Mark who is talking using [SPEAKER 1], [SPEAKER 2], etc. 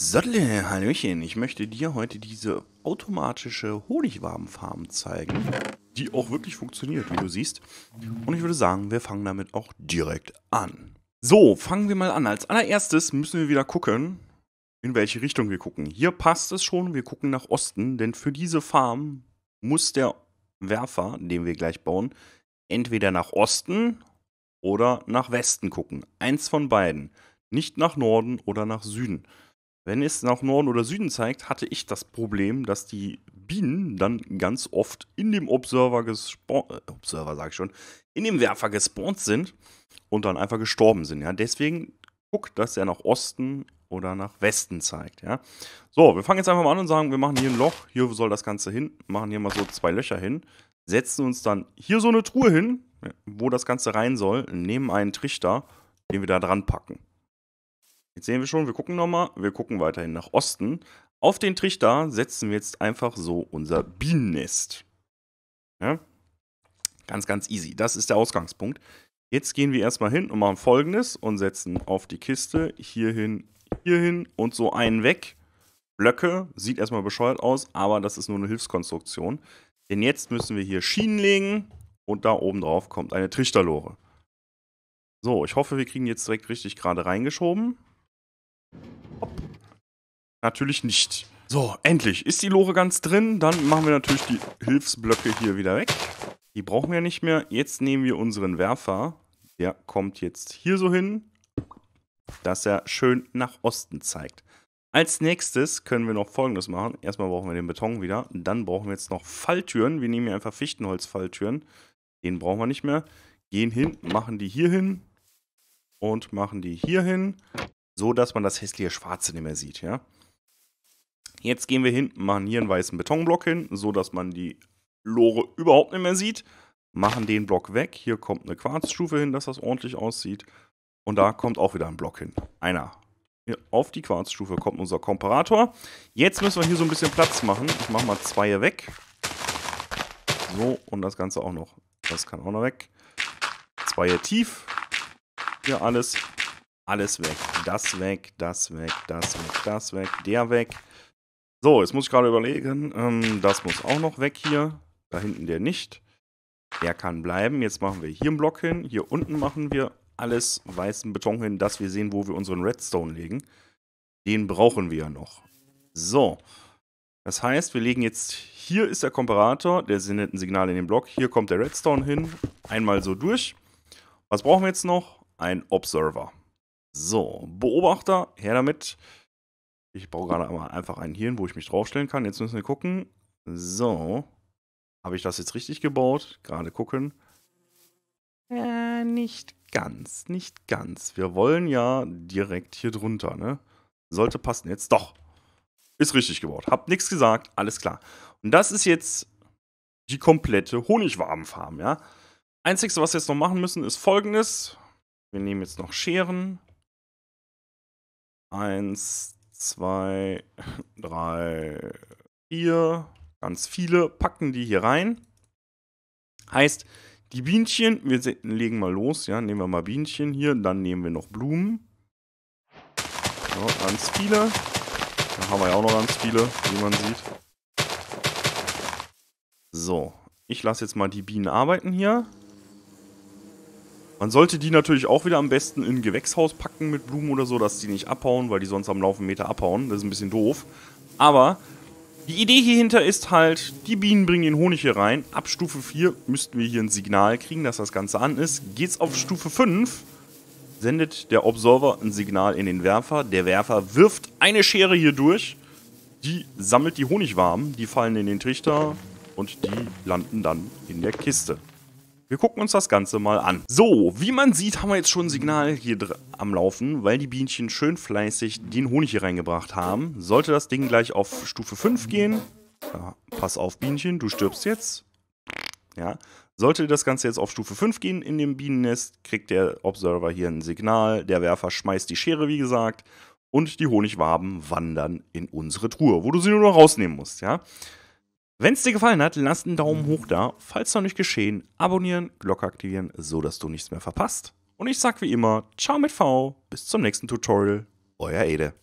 [SPEAKER 1] Sattel, Hallöchen, ich möchte dir heute diese automatische Honigwabenfarm zeigen, die auch wirklich funktioniert, wie du siehst. Und ich würde sagen, wir fangen damit auch direkt an. So, fangen wir mal an. Als allererstes müssen wir wieder gucken, in welche Richtung wir gucken. Hier passt es schon, wir gucken nach Osten, denn für diese Farm muss der Werfer, den wir gleich bauen, entweder nach Osten oder nach Westen gucken. Eins von beiden. Nicht nach Norden oder nach Süden wenn es nach Norden oder Süden zeigt, hatte ich das Problem, dass die Bienen dann ganz oft in dem Observer gespawnt, äh, Observer sage ich schon, in dem Werfer gespawnt sind und dann einfach gestorben sind. Ja, deswegen guckt, dass er nach Osten oder nach Westen zeigt. Ja, so, wir fangen jetzt einfach mal an und sagen, wir machen hier ein Loch, hier soll das Ganze hin, machen hier mal so zwei Löcher hin, setzen uns dann hier so eine Truhe hin, wo das Ganze rein soll, nehmen einen Trichter, den wir da dran packen. Jetzt sehen wir schon, wir gucken nochmal, wir gucken weiterhin nach Osten. Auf den Trichter setzen wir jetzt einfach so unser Bienennest. Ja? Ganz, ganz easy. Das ist der Ausgangspunkt. Jetzt gehen wir erstmal hin und machen folgendes und setzen auf die Kiste hier hin, hier hin und so einen weg. Blöcke, sieht erstmal bescheuert aus, aber das ist nur eine Hilfskonstruktion. Denn jetzt müssen wir hier Schienen legen und da oben drauf kommt eine Trichterlore. So, ich hoffe, wir kriegen jetzt direkt richtig gerade reingeschoben. Natürlich nicht. So, endlich ist die Lore ganz drin. Dann machen wir natürlich die Hilfsblöcke hier wieder weg. Die brauchen wir nicht mehr. Jetzt nehmen wir unseren Werfer. Der kommt jetzt hier so hin, dass er schön nach Osten zeigt. Als nächstes können wir noch folgendes machen. Erstmal brauchen wir den Beton wieder. Dann brauchen wir jetzt noch Falltüren. Wir nehmen hier einfach Fichtenholzfalltüren. Den brauchen wir nicht mehr. Gehen hin, machen die hier hin und machen die hier hin, so dass man das hässliche Schwarze nicht mehr sieht, ja. Jetzt gehen wir hin, machen hier einen weißen Betonblock hin, sodass man die Lore überhaupt nicht mehr sieht. Machen den Block weg. Hier kommt eine Quarzstufe hin, dass das ordentlich aussieht. Und da kommt auch wieder ein Block hin. Einer. Hier auf die Quarzstufe kommt unser Komparator. Jetzt müssen wir hier so ein bisschen Platz machen. Ich mache mal zwei weg. So, und das Ganze auch noch. Das kann auch noch weg. Zwei tief. Hier alles. Alles weg. Das weg, das weg, das weg, das weg, der weg. So, jetzt muss ich gerade überlegen. Ähm, das muss auch noch weg hier. Da hinten der nicht. Der kann bleiben. Jetzt machen wir hier einen Block hin. Hier unten machen wir alles weißen Beton hin, dass wir sehen, wo wir unseren Redstone legen. Den brauchen wir ja noch. So. Das heißt, wir legen jetzt, hier ist der Komparator, der sendet ein Signal in den Block, hier kommt der Redstone hin, einmal so durch. Was brauchen wir jetzt noch? Ein Observer. So, Beobachter, her damit. Ich baue gerade aber einfach ein Hirn, wo ich mich draufstellen kann. Jetzt müssen wir gucken. So. Habe ich das jetzt richtig gebaut? Gerade gucken. Äh, nicht ganz, nicht ganz. Wir wollen ja direkt hier drunter, ne? Sollte passen jetzt. Doch. Ist richtig gebaut. Hab nichts gesagt. Alles klar. Und das ist jetzt die komplette Honigwabenfarm, ja? Einzigste, was wir jetzt noch machen müssen, ist folgendes. Wir nehmen jetzt noch Scheren. Eins, zwei, drei, vier, ganz viele, packen die hier rein. Heißt, die Bienchen, wir legen mal los, ja, nehmen wir mal Bienchen hier, dann nehmen wir noch Blumen. So, ganz viele. Da haben wir ja auch noch ganz viele, wie man sieht. So, ich lasse jetzt mal die Bienen arbeiten hier. Man sollte die natürlich auch wieder am besten in ein Gewächshaus packen mit Blumen oder so, dass die nicht abhauen, weil die sonst am Laufen Meter abhauen. Das ist ein bisschen doof. Aber die Idee hier hinter ist halt, die Bienen bringen den Honig hier rein. Ab Stufe 4 müssten wir hier ein Signal kriegen, dass das Ganze an ist. Geht's auf Stufe 5, sendet der Observer ein Signal in den Werfer. Der Werfer wirft eine Schere hier durch. Die sammelt die Honigwaben, die fallen in den Trichter und die landen dann in der Kiste. Wir gucken uns das Ganze mal an. So, wie man sieht, haben wir jetzt schon ein Signal hier am Laufen, weil die Bienchen schön fleißig den Honig hier reingebracht haben. Sollte das Ding gleich auf Stufe 5 gehen, ja, pass auf Bienchen, du stirbst jetzt. Ja, sollte das Ganze jetzt auf Stufe 5 gehen in dem Bienennest, kriegt der Observer hier ein Signal, der Werfer schmeißt die Schere, wie gesagt, und die Honigwaben wandern in unsere Truhe, wo du sie nur noch rausnehmen musst, ja. Wenn es dir gefallen hat, lass einen Daumen hoch da. Falls noch nicht geschehen, abonnieren, Glocke aktivieren, so dass du nichts mehr verpasst. Und ich sag wie immer, ciao mit V, bis zum nächsten Tutorial, euer Ede.